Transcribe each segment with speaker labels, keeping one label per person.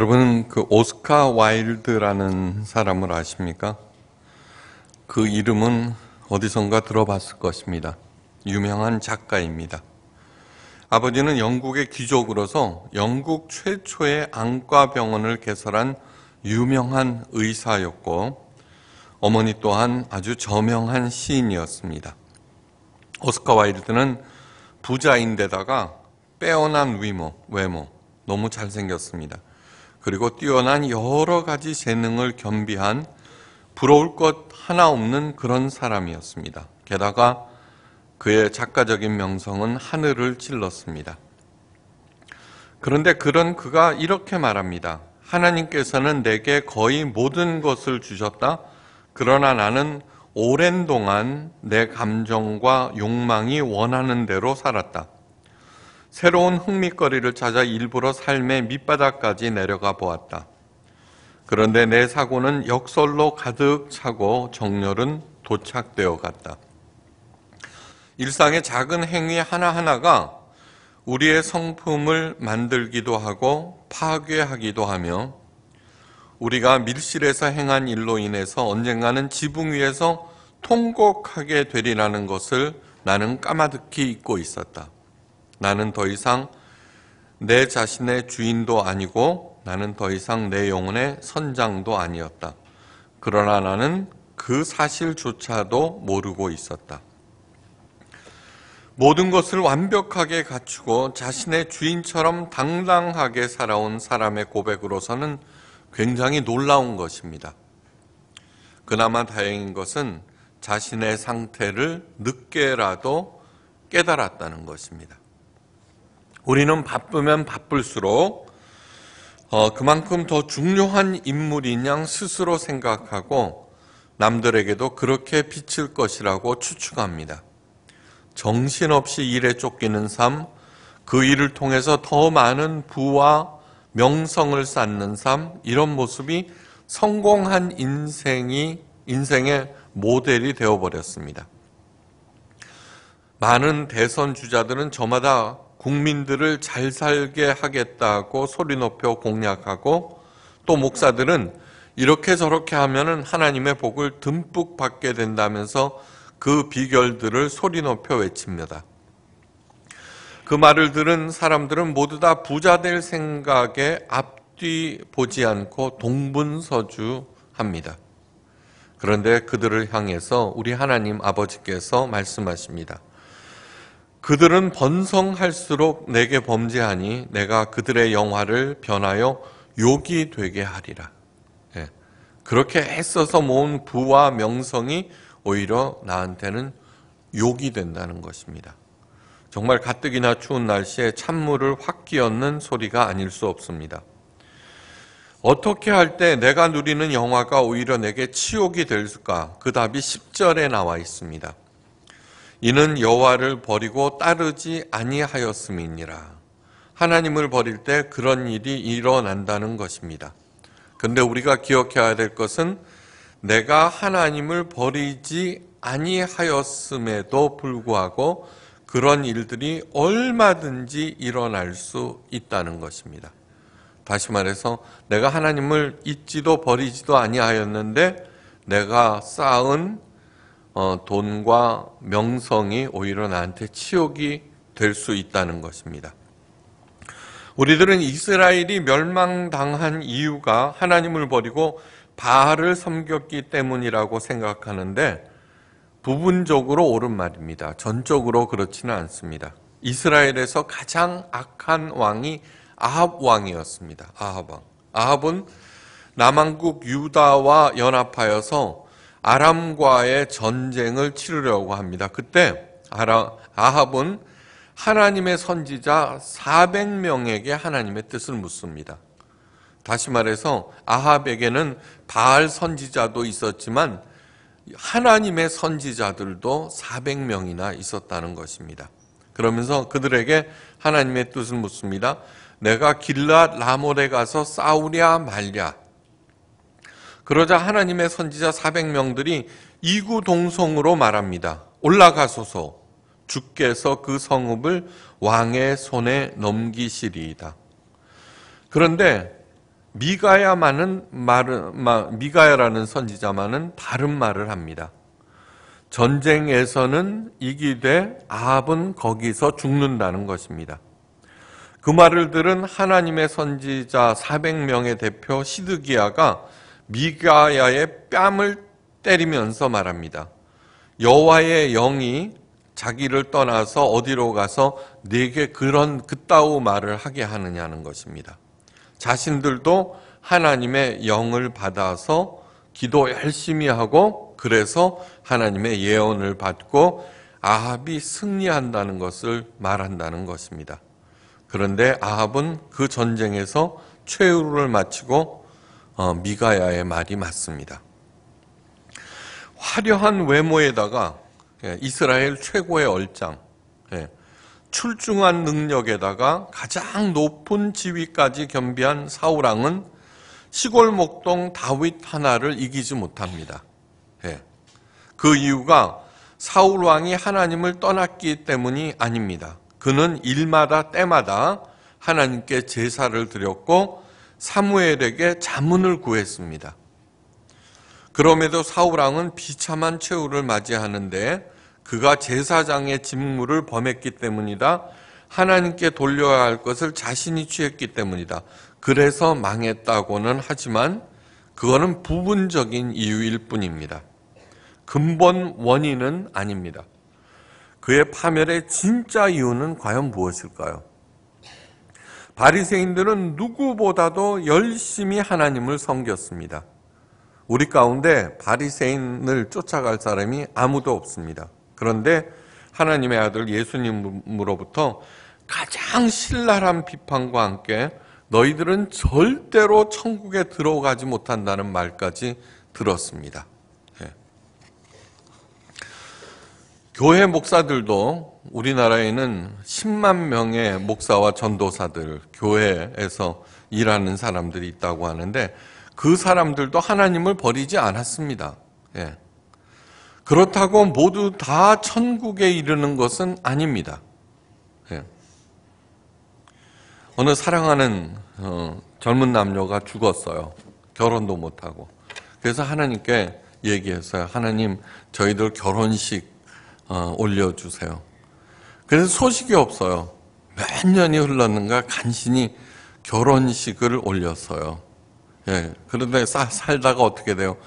Speaker 1: 여러분 그 오스카 와일드라는 사람을 아십니까? 그 이름은 어디선가 들어봤을 것입니다. 유명한 작가입니다. 아버지는 영국의 귀족으로서 영국 최초의 안과병원을 개설한 유명한 의사였고 어머니 또한 아주 저명한 시인이었습니다. 오스카 와일드는 부자인데다가 빼어난 외모, 외모, 너무 잘생겼습니다. 그리고 뛰어난 여러 가지 재능을 겸비한 부러울 것 하나 없는 그런 사람이었습니다. 게다가 그의 작가적인 명성은 하늘을 찔렀습니다. 그런데 그런 그가 이렇게 말합니다. 하나님께서는 내게 거의 모든 것을 주셨다. 그러나 나는 오랜 동안 내 감정과 욕망이 원하는 대로 살았다. 새로운 흥미거리를 찾아 일부러 삶의 밑바닥까지 내려가 보았다. 그런데 내 사고는 역설로 가득 차고 정렬은 도착되어 갔다. 일상의 작은 행위 하나하나가 우리의 성품을 만들기도 하고 파괴하기도 하며 우리가 밀실에서 행한 일로 인해서 언젠가는 지붕 위에서 통곡하게 되리라는 것을 나는 까마득히 잊고 있었다. 나는 더 이상 내 자신의 주인도 아니고 나는 더 이상 내 영혼의 선장도 아니었다. 그러나 나는 그 사실조차도 모르고 있었다. 모든 것을 완벽하게 갖추고 자신의 주인처럼 당당하게 살아온 사람의 고백으로서는 굉장히 놀라운 것입니다. 그나마 다행인 것은 자신의 상태를 늦게라도 깨달았다는 것입니다. 우리는 바쁘면 바쁠수록 어, 그만큼 더 중요한 인물인 양 스스로 생각하고 남들에게도 그렇게 비칠 것이라고 추측합니다. 정신없이 일에 쫓기는 삶, 그 일을 통해서 더 많은 부와 명성을 쌓는 삶, 이런 모습이 성공한 인생이 인생의 모델이 되어버렸습니다. 많은 대선 주자들은 저마다 국민들을 잘 살게 하겠다고 소리 높여 공약하고 또 목사들은 이렇게 저렇게 하면은 하나님의 복을 듬뿍 받게 된다면서 그 비결들을 소리 높여 외칩니다. 그 말을 들은 사람들은 모두 다 부자 될 생각에 앞뒤 보지 않고 동분서주합니다. 그런데 그들을 향해서 우리 하나님 아버지께서 말씀하십니다. 그들은 번성할수록 내게 범죄하니 내가 그들의 영화를 변하여 욕이 되게 하리라. 예. 그렇게 애써서 모은 부와 명성이 오히려 나한테는 욕이 된다는 것입니다. 정말 가뜩이나 추운 날씨에 찬물을 확 끼얹는 소리가 아닐 수 없습니다. 어떻게 할 때 내가 누리는 영화가 오히려 내게 치욕이 될까? 그 답이 10절에 나와 있습니다. 이는 여호와를 버리고 따르지 아니하였음이니라. 하나님을 버릴 때 그런 일이 일어난다는 것입니다. 근데 우리가 기억해야 될 것은 내가 하나님을 버리지 아니하였음에도 불구하고 그런 일들이 얼마든지 일어날 수 있다는 것입니다. 다시 말해서 내가 하나님을 잊지도 버리지도 아니하였는데 내가 쌓은 어, 돈과 명성이 오히려 나한테 치욕이 될 수 있다는 것입니다. 우리들은 이스라엘이 멸망당한 이유가 하나님을 버리고 바알을 섬겼기 때문이라고 생각하는데 부분적으로 옳은 말입니다. 전적으로 그렇지는 않습니다. 이스라엘에서 가장 악한 왕이 아합 왕이었습니다. 아합 왕. 아합은 남한국 유다와 연합하여서 아람과의 전쟁을 치르려고 합니다. 그때 아합은 하나님의 선지자 400명에게 하나님의 뜻을 묻습니다. 다시 말해서 아합에게는 바알 선지자도 있었지만 하나님의 선지자들도 400명이나 있었다는 것입니다. 그러면서 그들에게 하나님의 뜻을 묻습니다. 내가 길랏 라몰에 가서 싸우랴 말랴 그러자 하나님의 선지자 400명들이 이구동성으로 말합니다. 올라가소서 주께서 그 성읍을 왕의 손에 넘기시리이다. 그런데 미가야만은 말 미가야라는 선지자만은 다른 말을 합니다. 전쟁에서는 이기되 아합은 거기서 죽는다는 것입니다. 그 말을 들은 하나님의 선지자 400명의 대표 시드기야가 미가야의 뺨을 때리면서 말합니다. 여호와의 영이 자기를 떠나서 어디로 가서 네게 그런 그따우 말을 하게 하느냐는 것입니다. 자신들도 하나님의 영을 받아서 기도 열심히 하고 그래서 하나님의 예언을 받고 아합이 승리한다는 것을 말한다는 것입니다. 그런데 아합은 그 전쟁에서 최후를 마치고 어, 미가야의 말이 맞습니다. 화려한 외모에다가 예, 이스라엘 최고의 얼짱, 예, 출중한 능력에다가 가장 높은 지위까지 겸비한 사우랑은 시골 목동 다윗 하나를 이기지 못합니다. 예, 그 이유가 사울 왕이 하나님을 떠났기 때문이 아닙니다. 그는 일마다 때마다 하나님께 제사를 드렸고 사무엘에게 자문을 구했습니다. 그럼에도 사울왕은 비참한 최후를 맞이하는데 그가 제사장의 직무를 범했기 때문이다. 하나님께 돌려야 할 것을 자신이 취했기 때문이다. 그래서 망했다고는 하지만 그거는 부분적인 이유일 뿐입니다. 근본 원인은 아닙니다. 그의 파멸의 진짜 이유는 과연 무엇일까요? 바리새인들은 누구보다도 열심히 하나님을 섬겼습니다. 우리 가운데 바리새인을 쫓아갈 사람이 아무도 없습니다. 그런데 하나님의 아들 예수님으로부터 가장 신랄한 비판과 함께 너희들은 절대로 천국에 들어가지 못한다는 말까지 들었습니다. 예. 교회 목사들도 우리나라에는 10만 명의 목사와 전도사들, 교회에서 일하는 사람들이 있다고 하는데 그 사람들도 하나님을 버리지 않았습니다. 예. 그렇다고 모두 다 천국에 이르는 것은 아닙니다. 예. 어느 사랑하는 어, 젊은 남녀가 죽었어요. 결혼도 못하고. 그래서 하나님께 얘기했어요. 하나님, 저희들 결혼식 어, 올려주세요. 그래서 소식이 없어요. 몇 년이 흘렀는가 간신히 결혼식을 올렸어요. 예, 그런데 사, 살다가 어떻게 돼요?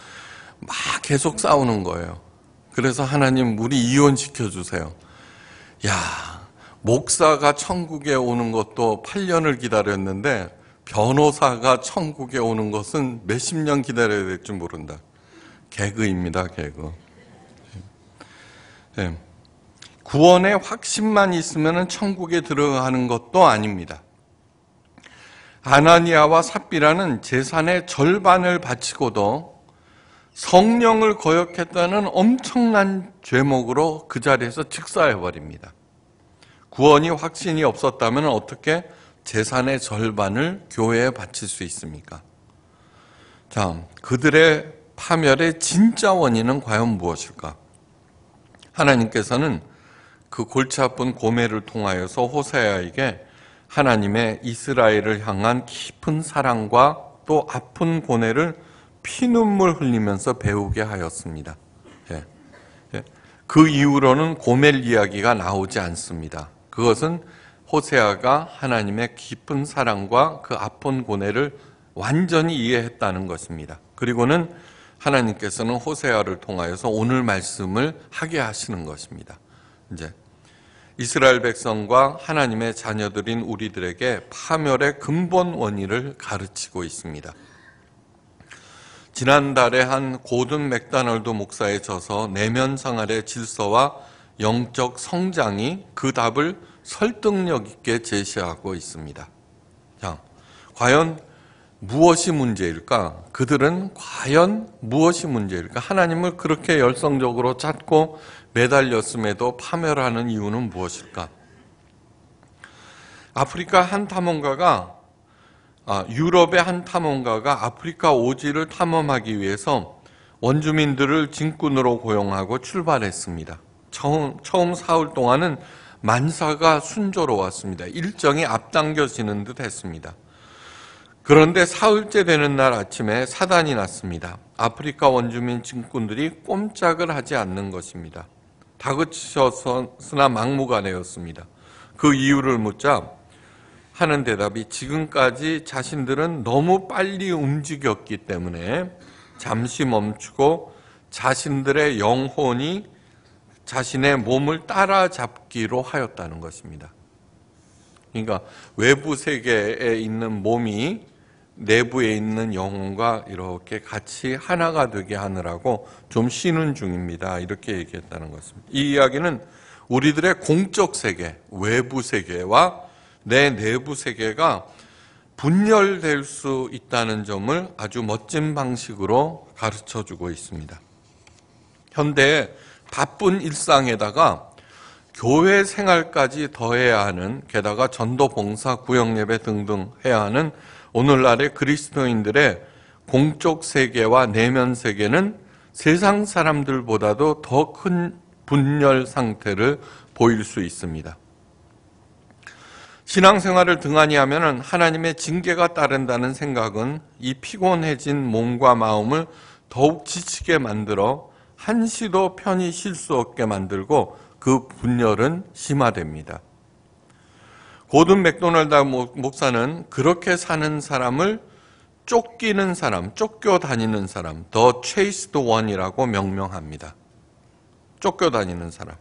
Speaker 1: 막 계속 싸우는 거예요. 그래서 하나님 우리 이혼시켜 주세요. 야, 목사가 천국에 오는 것도 8년을 기다렸는데 변호사가 천국에 오는 것은 몇 십 년 기다려야 될지 모른다. 개그입니다, 개그. 예. 예. 구원의 확신만 있으면 천국에 들어가는 것도 아닙니다. 아나니아와 삽비라는 재산의 절반을 바치고도 성령을 거역했다는 엄청난 죄목으로 그 자리에서 즉사해버립니다. 구원이 확신이 없었다면 어떻게 재산의 절반을 교회에 바칠 수 있습니까? 자, 그들의 파멸의 진짜 원인은 과연 무엇일까? 하나님께서는 그 골치 아픈 고매를 통하여서 호세아에게 하나님의 이스라엘을 향한 깊은 사랑과 또 아픈 고뇌를 피눈물 흘리면서 배우게 하였습니다. 예. 예. 그 이후로는 고멜 이야기가 나오지 않습니다. 그것은 호세아가 하나님의 깊은 사랑과 그 아픈 고뇌를 완전히 이해했다는 것입니다. 그리고는 하나님께서는 호세아를 통하여서 오늘 말씀을 하게 하시는 것입니다. 이제 이스라엘 백성과 하나님의 자녀들인 우리들에게 파멸의 근본 원인을 가르치고 있습니다. 지난달에 한 고든 맥다널드 목사에 져서 내면 생활의 질서와 영적 성장이 그 답을 설득력 있게 제시하고 있습니다. 자, 과연 무엇이 문제일까? 그들은 과연 무엇이 문제일까? 하나님을 그렇게 열성적으로 찾고 매달렸음에도 파멸하는 이유는 무엇일까? 아프리카 한 탐험가가 아, 유럽의 한 탐험가가 아프리카 오지를 탐험하기 위해서 원주민들을 진꾼으로 고용하고 출발했습니다. 처음, 처음 사흘 동안은 만사가 순조로왔습니다 일정이 앞당겨지는 듯 했습니다. 그런데 사흘째 되는 날 아침에 사단이 났습니다. 아프리카 원주민 진꾼들이 꼼짝을 하지 않는 것입니다. 다그치셨으나 막무가내였습니다. 그 이유를 묻자 하는 대답이 지금까지 자신들은 너무 빨리 움직였기 때문에 잠시 멈추고 자신들의 영혼이 자신의 몸을 따라잡기로 하였다는 것입니다. 그러니까 외부 세계에 있는 몸이 내부에 있는 영혼과 이렇게 같이 하나가 되게 하느라고 좀 쉬는 중입니다. 이렇게 얘기했다는 것입니다. 이 이야기는 우리들의 공적 세계, 외부 세계와 내 내부 세계가 분열될 수 있다는 점을 아주 멋진 방식으로 가르쳐 주고 있습니다. 현대의 바쁜 일상에다가 교회 생활까지 더해야 하는, 게다가 전도 봉사, 구역 예배 등등 해야 하는 오늘날의 그리스도인들의 공적 세계와 내면 세계는 세상 사람들보다도 더 큰 분열 상태를 보일 수 있습니다. 신앙생활을 등한히 하면 하나님의 징계가 따른다는 생각은 이 피곤해진 몸과 마음을 더욱 지치게 만들어 한시도 편히 쉴 수 없게 만들고 그 분열은 심화됩니다. 고든 맥도날드 목사는 그렇게 사는 사람을 쫓기는 사람, 쫓겨 다니는 사람, 더 체이스드 원이라고 명명합니다. 쫓겨 다니는 사람.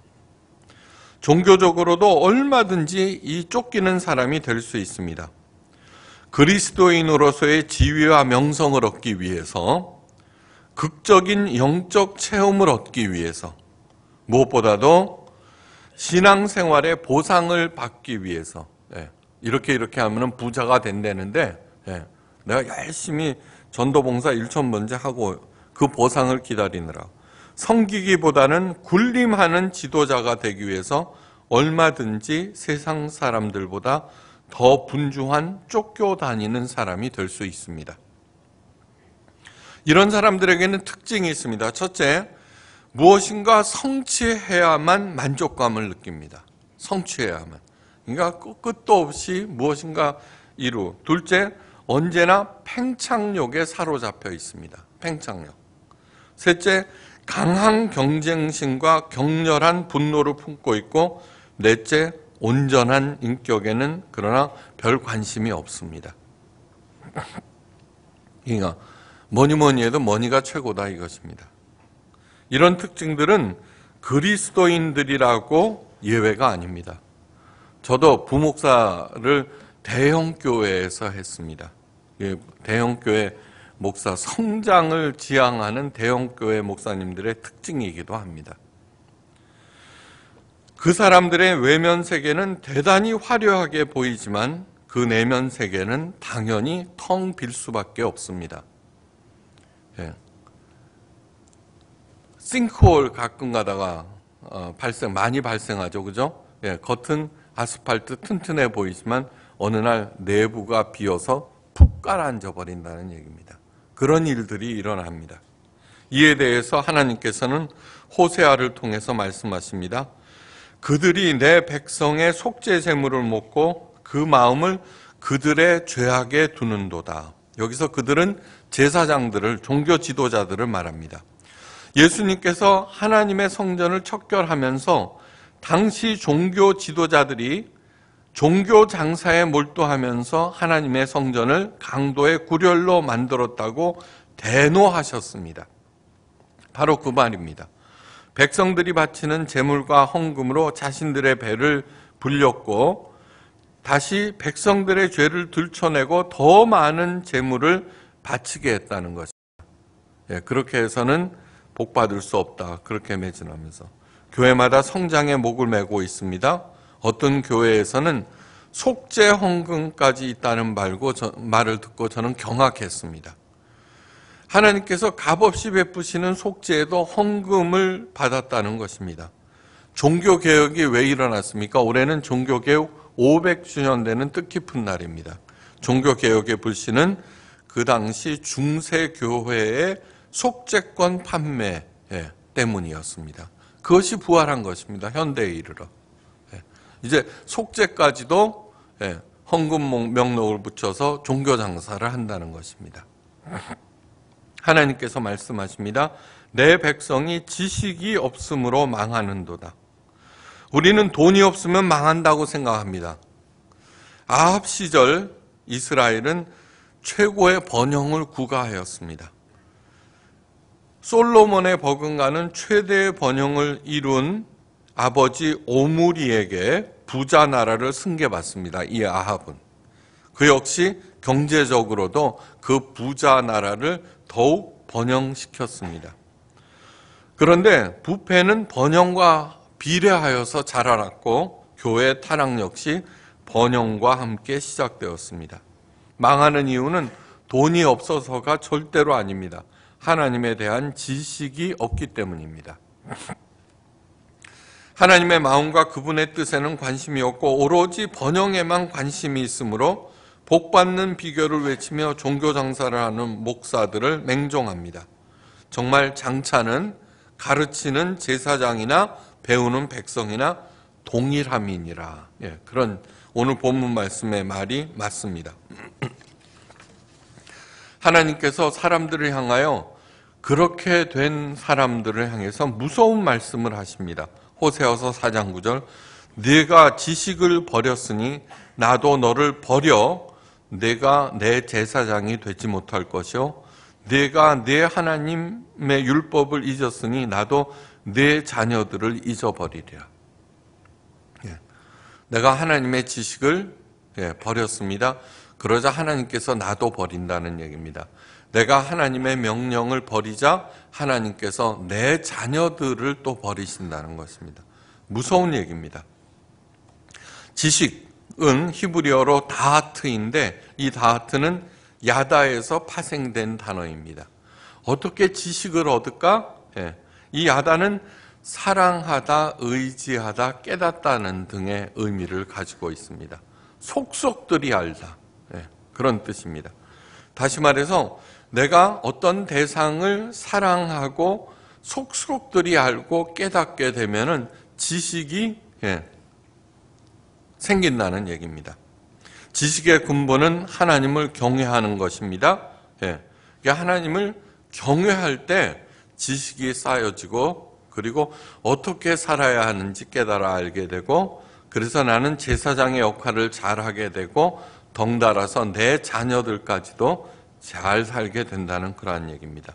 Speaker 1: 종교적으로도 얼마든지 이 쫓기는 사람이 될 수 있습니다. 그리스도인으로서의 지위와 명성을 얻기 위해서 극적인 영적 체험을 얻기 위해서 무엇보다도 신앙생활의 보상을 받기 위해서 이렇게 이렇게 하면 부자가 된다는데 예, 내가 열심히 전도봉사 일천 번째 하고 그 보상을 기다리느라 성기기보다는 군림하는 지도자가 되기 위해서 얼마든지 세상 사람들보다 더 분주한 쫓겨 다니는 사람이 될 수 있습니다. 이런 사람들에게는 특징이 있습니다. 첫째, 무엇인가 성취해야만 만족감을 느낍니다. 성취해야만. 그러니까 끝도 없이 무엇인가 이루. 둘째, 언제나 팽창욕에 사로잡혀 있습니다. 팽창력. 셋째, 강한 경쟁심과 격렬한 분노를 품고 있고, 넷째, 온전한 인격에는 그러나 별 관심이 없습니다. 그러니까 뭐니 뭐니 해도 머니가 최고다 이것입니다. 이런 특징들은 그리스도인들이라고 예외가 아닙니다. 저도 부목사를 대형교회에서 했습니다. 예, 대형교회 목사, 성장을 지향하는 대형교회 목사님들의 특징이기도 합니다. 그 사람들의 외면 세계는 대단히 화려하게 보이지만 그 내면 세계는 당연히 텅 빌 수밖에 없습니다. 예. 싱크홀 가끔 가다가 어, 발생 많이 발생하죠, 그죠? 예, 겉은 아스팔트 튼튼해 보이지만 어느 날 내부가 비어서 푹 가라앉아 버린다는 얘기입니다. 그런 일들이 일어납니다. 이에 대해서 하나님께서는 호세아를 통해서 말씀하십니다. 그들이 내 백성의 속죄 제물을 먹고 그 마음을 그들의 죄악에 두는도다. 여기서 그들은 제사장들을 종교 지도자들을 말합니다. 예수님께서 하나님의 성전을 척결하면서 당시 종교 지도자들이 종교 장사에 몰두하면서 하나님의 성전을 강도의 구렬로 만들었다고 대노하셨습니다. 바로 그 말입니다. 백성들이 바치는 재물과 헌금으로 자신들의 배를 불렸고 다시 백성들의 죄를 들춰내고 더 많은 재물을 바치게 했다는 것입니다. 예, 그렇게 해서는 복받을 수 없다. 그렇게 매진하면서. 교회마다 성장의 목을 메고 있습니다. 어떤 교회에서는 속죄 헌금까지 있다는 말을 듣고 저는 경악했습니다. 하나님께서 값없이 베푸시는 속죄에도 헌금을 받았다는 것입니다. 종교개혁이 왜 일어났습니까? 올해는 종교개혁 500주년 되는 뜻깊은 날입니다. 종교개혁의 불씨는 그 당시 중세교회의 속죄권 판매 예, 때문이었습니다. 그것이 부활한 것입니다. 현대에 이르러. 예. 이제 속죄까지도 예, 헌금 명록을 붙여서 종교 장사를 한다는 것입니다. 하나님께서 말씀하십니다. 내 백성이 지식이 없으므로 망하는도다. 우리는 돈이 없으면 망한다고 생각합니다. 아합 시절 이스라엘은 최고의 번영을 구가하였습니다. 솔로몬의 버금가는 최대 번영을 이룬 아버지 오므리에게 부자 나라를 승계받습니다. 이 아합은 그 역시 경제적으로도 그 부자 나라를 더욱 번영시켰습니다. 그런데 부패는 번영과 비례하여서 자라났고 교회 타락 역시 번영과 함께 시작되었습니다. 망하는 이유는 돈이 없어서가 절대로 아닙니다. 하나님에 대한 지식이 없기 때문입니다. 하나님의 마음과 그분의 뜻에는 관심이 없고 오로지 번영에만 관심이 있으므로 복받는 비교를 외치며 종교 장사를 하는 목사들을 맹종합니다. 정말 장차는 가르치는 제사장이나 배우는 백성이나 동일함이니라. 예, 그런 오늘 본문 말씀의 말이 맞습니다. 하나님께서 사람들을 향하여 그렇게 된 사람들을 향해서 무서운 말씀을 하십니다. 호세어서 4장 9절 네가 지식을 버렸으니 나도 너를 버려 내가 내 제사장이 되지 못할 것이요 내가 내 하나님의 율법을 잊었으니 나도 내 자녀들을 잊어버리리 예. 내가 하나님의 지식을 예, 버렸습니다. 그러자 하나님께서 나도 버린다는 얘기입니다. 내가 하나님의 명령을 버리자 하나님께서 내 자녀들을 또 버리신다는 것입니다. 무서운 얘기입니다. 지식은 히브리어로 다하트인데 이 다하트는 야다에서 파생된 단어입니다. 어떻게 지식을 얻을까? 예. 이 야다는 사랑하다, 의지하다, 깨닫다는 등의 의미를 가지고 있습니다. 속속들이 알다. 그런 뜻입니다. 다시 말해서 내가 어떤 대상을 사랑하고 속속들이 알고 깨닫게 되면은 지식이 예, 생긴다는 얘기입니다. 지식의 근본은 하나님을 경외하는 것입니다. 예, 그러니까 하나님을 경외할 때 지식이 쌓여지고 그리고 어떻게 살아야 하는지 깨달아 알게 되고 그래서 나는 제사장의 역할을 잘하게 되고 덩달아서 내 자녀들까지도 잘 살게 된다는 그러한 얘기입니다.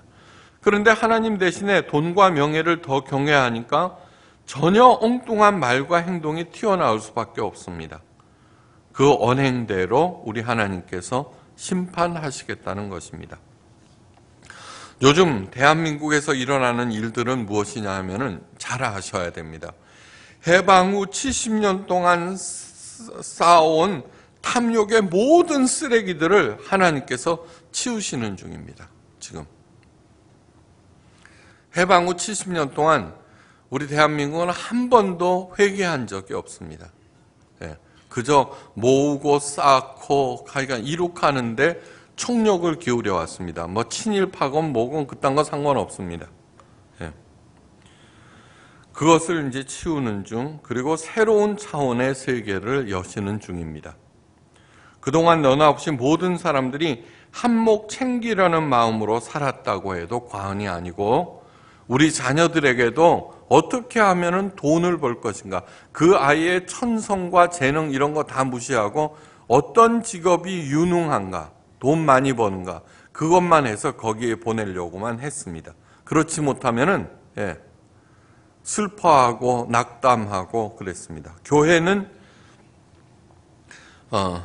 Speaker 1: 그런데 하나님 대신에 돈과 명예를 더 경외하니까 전혀 엉뚱한 말과 행동이 튀어나올 수밖에 없습니다. 그 언행대로 우리 하나님께서 심판하시겠다는 것입니다. 요즘 대한민국에서 일어나는 일들은 무엇이냐 하면은 잘 아셔야 됩니다. 해방 후 70년 동안 쌓아온 탐욕의 모든 쓰레기들을 하나님께서 치우시는 중입니다. 지금. 해방 후 70년 동안 우리 대한민국은 한 번도 회개한 적이 없습니다. 예, 그저 모으고 쌓고 하여간 이룩하는데 총력을 기울여 왔습니다. 뭐 친일파건 뭐건 그딴 거 상관없습니다. 예. 그것을 이제 치우는 중 그리고 새로운 차원의 세계를 여시는 중입니다. 그동안 너나 없이 모든 사람들이 한몫 챙기려는 마음으로 살았다고 해도 과언이 아니고 우리 자녀들에게도 어떻게 하면 돈을 벌 것인가 그 아이의 천성과 재능 이런 거 다 무시하고 어떤 직업이 유능한가 돈 많이 버는가 그것만 해서 거기에 보내려고만 했습니다. 그렇지 못하면은 예, 슬퍼하고 낙담하고 그랬습니다. 교회는 어,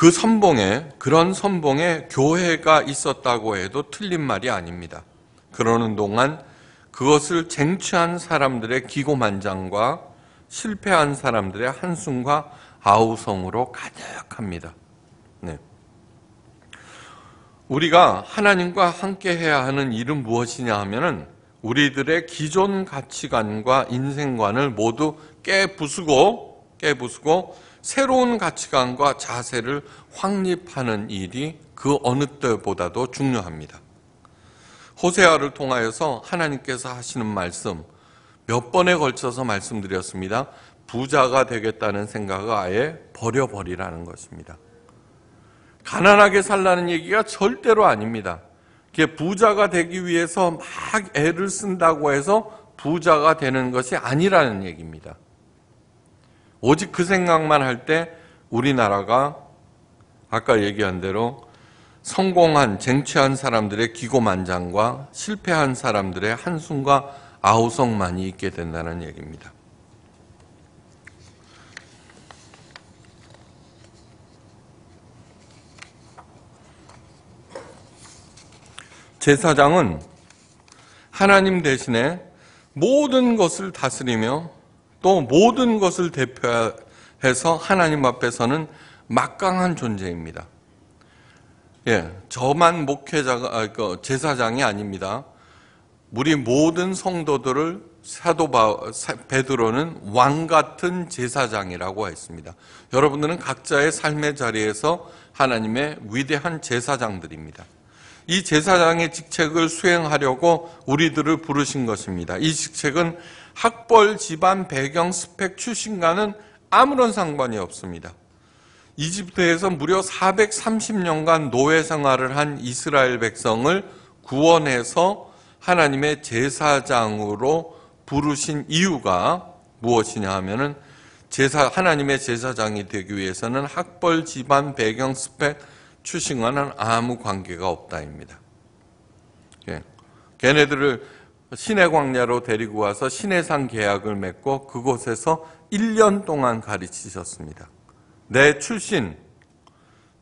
Speaker 1: 그 선봉에 그런 선봉에 교회가 있었다고 해도 틀린 말이 아닙니다. 그러는 동안 그것을 쟁취한 사람들의 기고만장과 실패한 사람들의 한숨과 아우성으로 가득합니다. 네. 우리가 하나님과 함께 해야 하는 일은 무엇이냐 하면은 우리들의 기존 가치관과 인생관을 모두 깨부수고 깨부수고 새로운 가치관과 자세를 확립하는 일이 그 어느 때보다도 중요합니다. 호세아를 통하여서 하나님께서 하시는 말씀 몇 번에 걸쳐서 말씀드렸습니다. 부자가 되겠다는 생각을 아예 버려버리라는 것입니다. 가난하게 살라는 얘기가 절대로 아닙니다. 그게 부자가 되기 위해서 막 애를 쓴다고 해서 부자가 되는 것이 아니라는 얘기입니다. 오직 그 생각만 할 때 우리나라가 아까 얘기한 대로 성공한 쟁취한 사람들의 기고만장과 실패한 사람들의 한숨과 아우성만이 있게 된다는 얘기입니다. 제사장은 하나님 대신에 모든 것을 다스리며 또 모든 것을 대표해서 하나님 앞에서는 막강한 존재입니다. 예, 저만 목회자가 아, 그 제사장이 아닙니다. 우리 모든 성도들을 사도 바, 베드로는 왕 같은 제사장이라고 했습니다. 여러분들은 각자의 삶의 자리에서 하나님의 위대한 제사장들입니다. 이 제사장의 직책을 수행하려고 우리들을 부르신 것입니다. 이 직책은 학벌, 집안, 배경, 스펙, 출신과는 아무런 상관이 없습니다. 이집트에서 무려 430년간 노예 생활을 한 이스라엘 백성을 구원해서 하나님의 제사장으로 부르신 이유가 무엇이냐 하면은 제사 하나님의 제사장이 되기 위해서는 학벌, 집안, 배경, 스펙, 출신과는 아무 관계가 없다입니다. 예. 걔네들을 시내 광야로 데리고 와서 시내산 계약을 맺고 그곳에서 1년 동안 가르치셨습니다. 내 출신,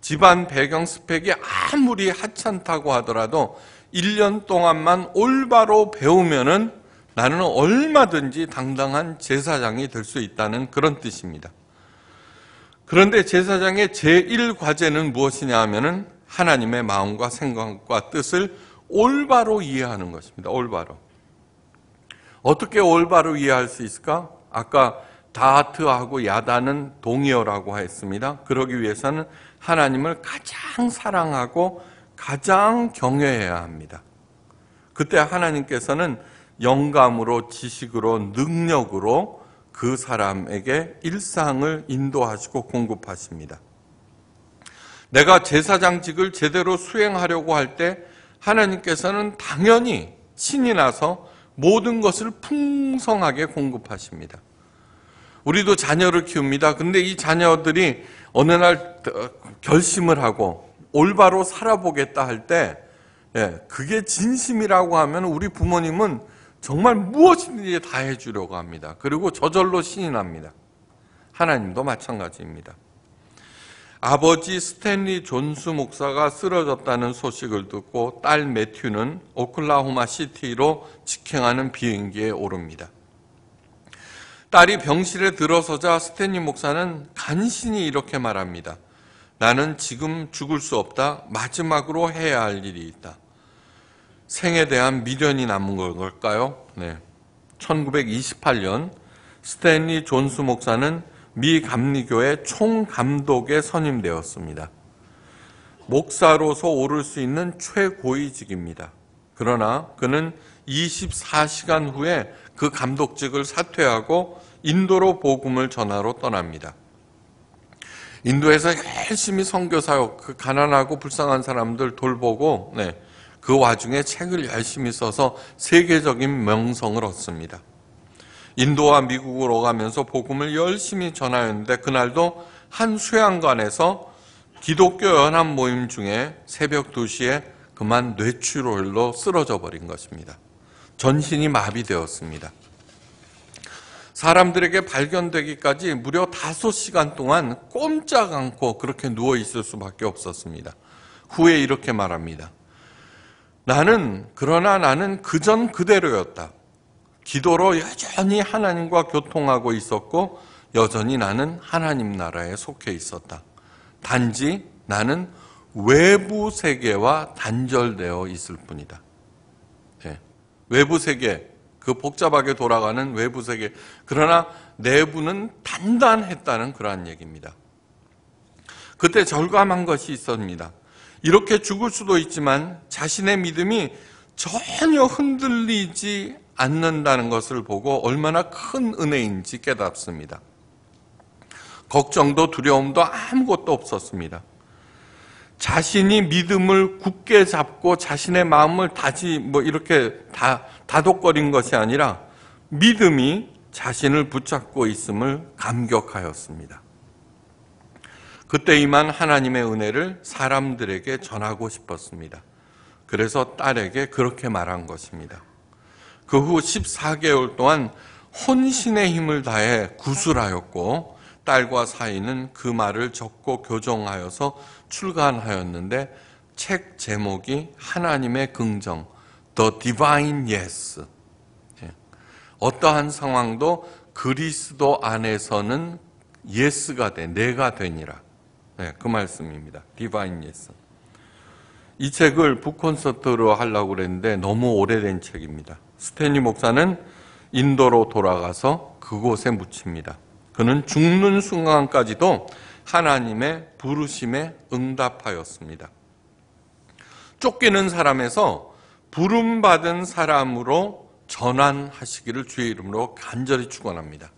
Speaker 1: 집안 배경 스펙이 아무리 하찮다고 하더라도 1년 동안만 올바로 배우면은 나는 얼마든지 당당한 제사장이 될 수 있다는 그런 뜻입니다. 그런데 제사장의 제1과제는 무엇이냐 하면은 하나님의 마음과 생각과 뜻을 올바로 이해하는 것입니다. 올바로. 어떻게 올바로 이해할 수 있을까? 아까 다하트하고 야단은 동의어라고 했습니다. 그러기 위해서는 하나님을 가장 사랑하고 가장 경외해야 합니다. 그때 하나님께서는 영감으로 지식으로 능력으로 그 사람에게 일상을 인도하시고 공급하십니다. 내가 제사장직을 제대로 수행하려고 할 때 하나님께서는 당연히 친히 나서 모든 것을 풍성하게 공급하십니다. 우리도 자녀를 키웁니다. 근데 이 자녀들이 어느 날 어, 결심을 하고 올바로 살아보겠다 할 때, 예, 그게 진심이라고 하면 우리 부모님은 정말 무엇이든지 다 해주려고 합니다. 그리고 저절로 신이 납니다. 하나님도 마찬가지입니다. 아버지 스탠리 존스 목사가 쓰러졌다는 소식을 듣고 딸 매튜는 오클라호마 시티로 직행하는 비행기에 오릅니다. 딸이 병실에 들어서자 스탠리 목사는 간신히 이렇게 말합니다. 나는 지금 죽을 수 없다. 마지막으로 해야 할 일이 있다. 생에 대한 미련이 남은 걸까요? 네. 1928년 스탠리 존스 목사는 미 감리교의 총감독에 선임되었습니다. 목사로서 오를 수 있는 최고위직입니다. 그러나 그는 24시간 후에 그 감독직을 사퇴하고 인도로 복음을 전하러 떠납니다. 인도에서 열심히 선교 사역, 그 가난하고 불쌍한 사람들 돌보고 네, 그 와중에 책을 열심히 써서 세계적인 명성을 얻습니다. 인도와 미국으로 가면서 복음을 열심히 전하였는데 그날도 한 수양관에서 기독교 연합 모임 중에 새벽 2시에 그만 뇌출혈로 쓰러져 버린 것입니다. 전신이 마비되었습니다. 사람들에게 발견되기까지 무려 5시간 동안 꼼짝 않고 그렇게 누워 있을 수밖에 없었습니다. 후에 이렇게 말합니다. 나는, 그러나 나는 그전 그대로였다. 기도로 여전히 하나님과 교통하고 있었고 여전히 나는 하나님 나라에 속해 있었다. 단지 나는 외부 세계와 단절되어 있을 뿐이다. 네. 외부 세계, 그 복잡하게 돌아가는 외부 세계. 그러나 내부는 단단했다는 그러한 얘기입니다. 그때 절감한 것이 있었습니다. 이렇게 죽을 수도 있지만 자신의 믿음이 전혀 흔들리지 않는다는 것을 보고 얼마나 큰 은혜인지 깨닫습니다. 걱정도 두려움도 아무것도 없었습니다. 자신이 믿음을 굳게 잡고 자신의 마음을 다지 뭐 이렇게 다 다독거린 것이 아니라 믿음이 자신을 붙잡고 있음을 감격하였습니다. 그때 이만 하나님의 은혜를 사람들에게 전하고 싶었습니다. 그래서 딸에게 그렇게 말한 것입니다. 그후 14개월 동안 혼신의 힘을 다해 구술하였고 딸과 사인는그 말을 적고 교정하여서 출간하였는데 책 제목이 하나님의 긍정 The Divine Yes 예. 어떠한 상황도 그리스도 안에서는 예스가 돼 내가 되니라 네, 그 말씀입니다 Divine Yes 이 책을 북콘서트로 하려고 그랬는데 너무 오래된 책입니다 스탠리 목사는 인도로 돌아가서 그곳에 묻힙니다. 그는 죽는 순간까지도 하나님의 부르심에 응답하였습니다. 쫓기는 사람에서 부름받은 사람으로 전환하시기를 주의 이름으로 간절히 축원합니다.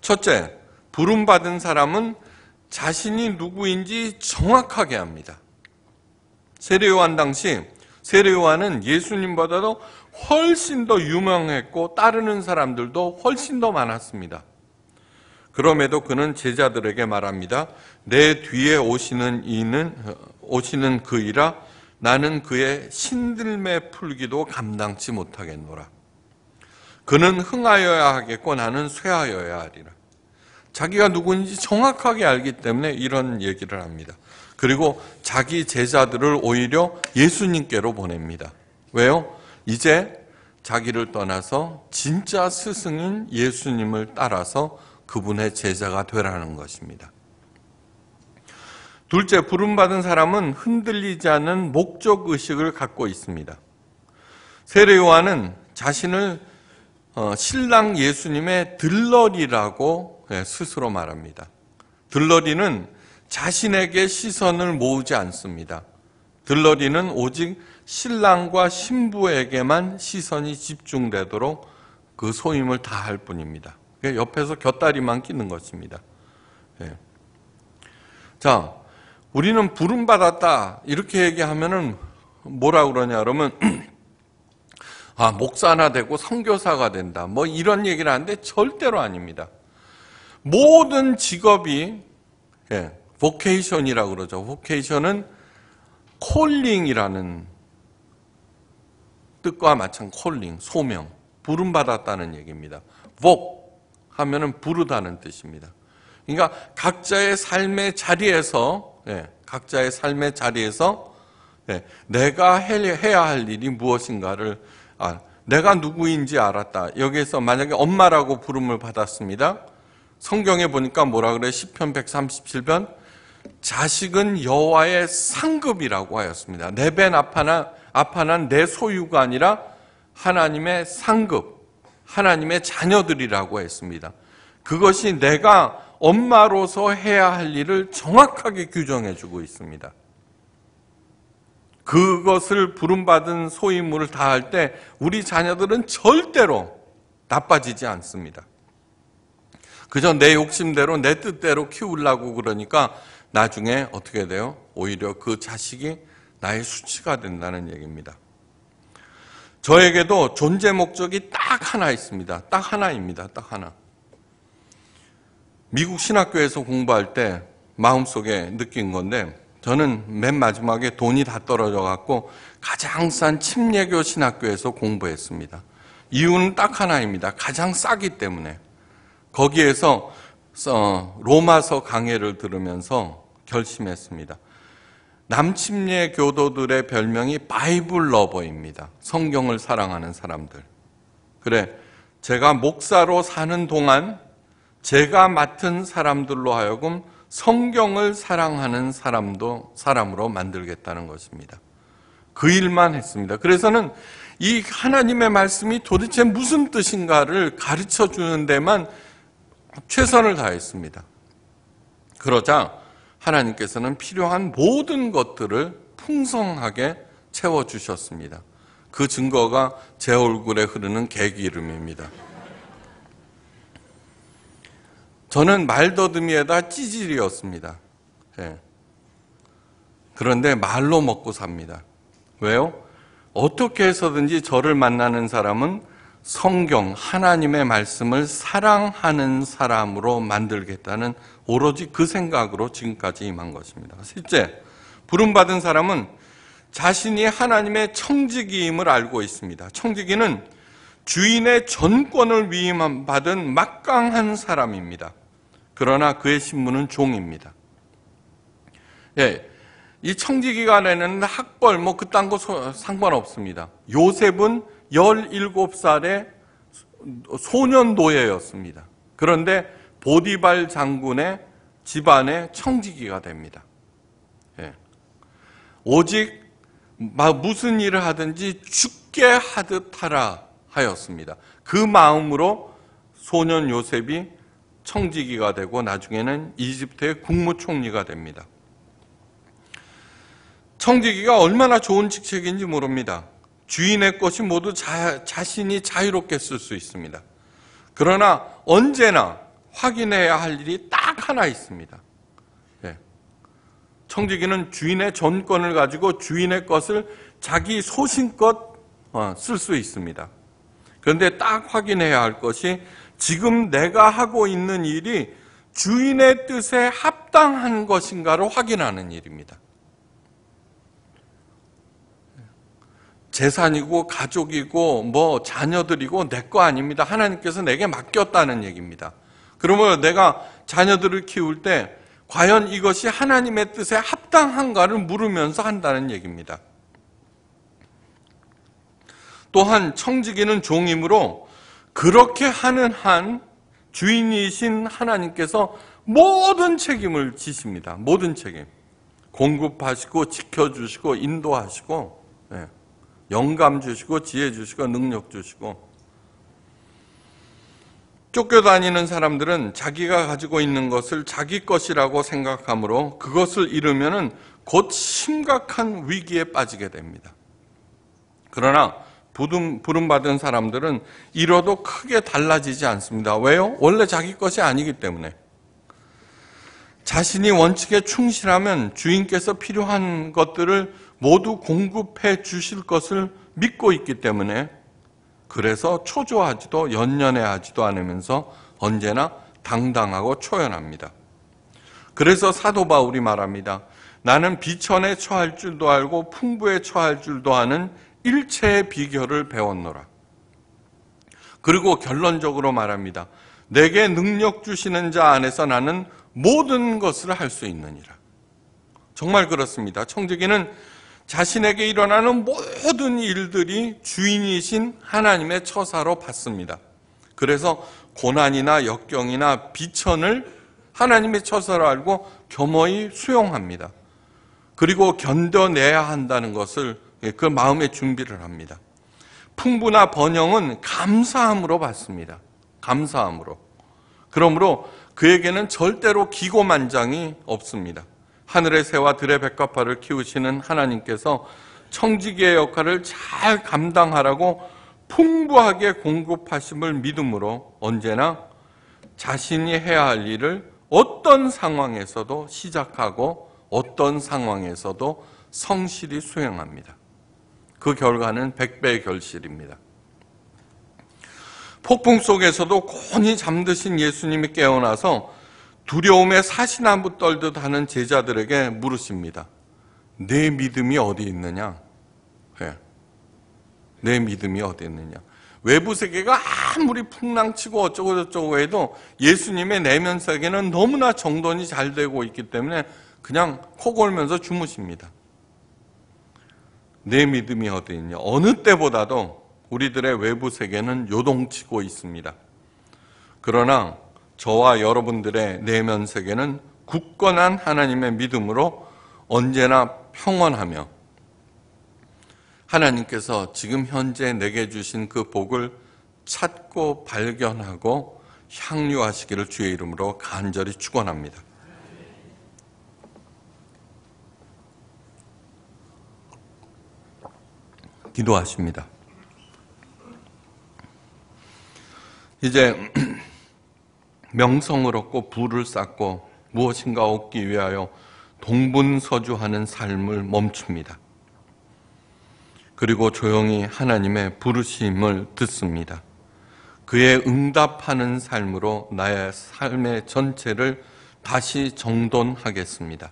Speaker 1: 첫째, 부름받은 사람은 자신이 누구인지 정확하게 합니다. 세례요한 당시 세례요한은 예수님보다도 훨씬 더 유명했고 따르는 사람들도 훨씬 더 많았습니다. 그럼에도 그는 제자들에게 말합니다. 내 뒤에 오시는 이는 오시는 그이라 나는 그의 신들매 풀기도 감당치 못하겠노라. 그는 흥하여야 하겠고 나는 쇠하여야 하리라. 자기가 누구지 정확하게 알기 때문에 이런 얘기를 합니다. 그리고 자기 제자들을 오히려 예수님께로 보냅니다. 왜요? 이제 자기를 떠나서 진짜 스승인 예수님을 따라서 그분의 제자가 되라는 것입니다. 둘째, 부름받은 사람은 흔들리지 않은 목적 의식을 갖고 있습니다. 세례 요한은 자신을 어, 신랑 예수님의 들러리라고 예, 스스로 말합니다. 들러리는 자신에게 시선을 모으지 않습니다. 들러리는 오직 신랑과 신부에게만 시선이 집중되도록 그 소임을 다 할 뿐입니다. 옆에서 곁다리만 끼는 것입니다. 예. 자, 우리는 부름 받았다 이렇게 얘기하면은 뭐라 그러냐 그러면 아 목사나 되고 선교사가 된다 뭐 이런 얘기를 하는데 절대로 아닙니다. 모든 직업이 예, 보케이션이라고 그러죠. 보케이션은 콜링이라는 뜻과 마찬 콜링, 소명, 부름 받았다는 얘기입니다. 복 하면은 부르다는 뜻입니다. 그러니까 각자의 삶의 자리에서 예, 각자의 삶의 자리에서 예, 내가 해야 할 일이 무엇인가를 아, 내가 누구인지 알았다. 여기에서 만약에 엄마라고 부름을 받았습니다. 성경에 보니까 뭐라 그래? 10편 137편 자식은 여와의 상급이라고 하였습니다. 네벤아파나 아파난 내 소유가 아니라 하나님의 상급, 하나님의 자녀들이라고 했습니다. 그것이 내가 엄마로서 해야 할 일을 정확하게 규정해 주고 있습니다. 그것을 부름받은 소임물을 다할 때 우리 자녀들은 절대로 나빠지지 않습니다. 그저 내 욕심대로 내 뜻대로 키우려고 그러니까 나중에 어떻게 돼요? 오히려 그 자식이 나의 수치가 된다는 얘기입니다. 저에게도 존재 목적이 딱 하나 있습니다. 딱 하나입니다. 딱 하나. 미국 신학교에서 공부할 때 마음속에 느낀 건데 저는 맨 마지막에 돈이 다 떨어져 갖고 가장 싼 침례교 신학교에서 공부했습니다. 이유는 딱 하나입니다. 가장 싸기 때문에. 거기에서 어, 로마서 강해를 들으면서 결심했습니다. 남침례 교도들의 별명이 바이블 러버입니다. 성경을 사랑하는 사람들. 그래, 제가 목사로 사는 동안 제가 맡은 사람들로 하여금 성경을 사랑하는 사람도 사람으로 만들겠다는 것입니다. 그 일만 했습니다. 그래서는 이 하나님의 말씀이 도대체 무슨 뜻인가를 가르쳐 주는 데만 최선을 다했습니다. 그러자 하나님께서는 필요한 모든 것들을 풍성하게 채워주셨습니다. 그 증거가 제 얼굴에 흐르는 개기름입니다. 저는 말더듬이에다 찌질이었습니다. 예. 그런데 말로 먹고 삽니다. 왜요? 어떻게 해서든지 저를 만나는 사람은 성경, 하나님의 말씀을 사랑하는 사람으로 만들겠다는 오로지 그 생각으로 지금까지 임한 것입니다. 실제 부름받은 사람은 자신이 하나님의 청지기임을 알고 있습니다. 청지기는 주인의 전권을 위임받은 막강한 사람입니다. 그러나 그의 신분은 종입니다. 예, 이 청지기가 내는 학벌 뭐 그딴 거 상관없습니다. 요셉은 17살의 소년 노예였습니다. 그런데 보디발 장군의 집안의 청지기가 됩니다. 예. 오직 무슨 일을 하든지 죽게 하듯 하라 하였습니다. 그 마음으로 소년 요셉이 청지기가 되고 나중에는 이집트의 국무총리가 됩니다. 청지기가 얼마나 좋은 직책인지 모릅니다. 주인의 것이 모두 자, 자신이 자유롭게 쓸 수 있습니다. 그러나 언제나 확인해야 할 일이 딱 하나 있습니다. 예. 청지기는 주인의 전권을 가지고 주인의 것을 자기 소신껏 어, 쓸수 있습니다. 그런데 딱 확인해야 할 것이 지금 내가 하고 있는 일이 주인의 뜻에 합당한 것인가를 확인하는 일입니다. 재산이고 가족이고 뭐 자녀들이고 내 거 아닙니다. 하나님께서 내게 맡겼다는 얘기입니다. 그러므로 내가 자녀들을 키울 때 과연 이것이 하나님의 뜻에 합당한가를 물으면서 한다는 얘기입니다. 또한 청지기는 종이므로 그렇게 하는 한 주인이신 하나님께서 모든 책임을 지십니다. 모든 책임. 공급하시고 지켜주시고 인도하시고 예, 영감 주시고 지혜 주시고 능력 주시고 쫓겨 다니는 사람들은 자기가 가지고 있는 것을 자기 것이라고 생각하므로 그것을 잃으면 곧 심각한 위기에 빠지게 됩니다. 그러나 부름받은 사람들은 잃어도 크게 달라지지 않습니다. 왜요? 원래 자기 것이 아니기 때문에. 자신이 원칙에 충실하면 주인께서 필요한 것들을 모두 공급해 주실 것을 믿고 있기 때문에 그래서 초조하지도 연연해하지도 않으면서 언제나 당당하고 초연합니다. 그래서 사도 바울이 말합니다. 나는 비천에 처할 줄도 알고 풍부에 처할 줄도 아는 일체의 비결을 배웠노라. 그리고 결론적으로 말합니다. 내게 능력 주시는 자 안에서 나는 모든 것을 할 수 있느니라. 정말 그렇습니다. 청지기는 자신에게 일어나는 모든 일들이 주인이신 하나님의 처사로 봤습니다 그래서 고난이나 역경이나 비천을 하나님의 처사로 알고 겸허히 수용합니다. 그리고 견뎌내야 한다는 것을 그 마음의 준비를 합니다. 풍부나 번영은 감사함으로 받습니다. 감사함으로. 그러므로 그에게는 절대로 기고만장이 없습니다. 하늘의 새와 들의 백과파를 키우시는 하나님께서 청지기의 역할을 잘 감당하라고 풍부하게 공급하심을 믿음으로 언제나 자신이 해야 할 일을 어떤 상황에서도 시작하고 어떤 상황에서도 성실히 수행합니다. 그 결과는 백배의 결실입니다. 폭풍 속에서도 곤히 잠드신 예수님이 깨어나서 두려움에 사시나무 떨듯 하는 제자들에게 물으십니다. 내 믿음이 어디 있느냐? 네. 내 믿음이 어디 있느냐? 외부 세계가 아무리 풍랑치고 어쩌고저쩌고 해도 예수님의 내면 세계는 너무나 정돈이 잘 되고 있기 때문에 그냥 코 골면서 주무십니다. 내 믿음이 어디 있냐? 어느 때보다도 우리들의 외부 세계는 요동치고 있습니다. 그러나 저와 여러분들의 내면 세계는 굳건한 하나님의 믿음으로 언제나 평온하며 하나님께서 지금 현재 내게 주신 그 복을 찾고 발견하고 향유하시기를 주의 이름으로 간절히 축원합니다. 기도하십니다. 이제 명성을 얻고 부를 쌓고 무엇인가 얻기 위하여 동분서주하는 삶을 멈춥니다. 그리고 조용히 하나님의 부르심을 듣습니다. 그의 응답하는 삶으로 나의 삶의 전체를 다시 정돈하겠습니다.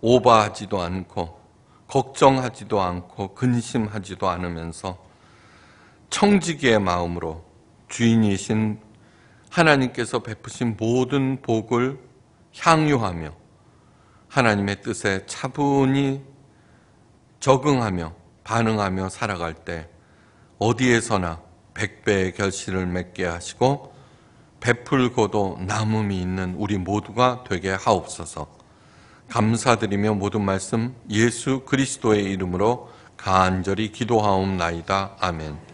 Speaker 1: 오버하지도 않고, 걱정하지도 않고, 근심하지도 않으면서 청지기의 마음으로 주인이신 하나님께서 베푸신 모든 복을 향유하며 하나님의 뜻에 차분히 적응하며 반응하며 살아갈 때 어디에서나 백배의 결실을 맺게 하시고 베풀고도 남음이 있는 우리 모두가 되게 하옵소서. 감사드리며 모든 말씀 예수 그리스도의 이름으로 간절히 기도하옵나이다. 아멘.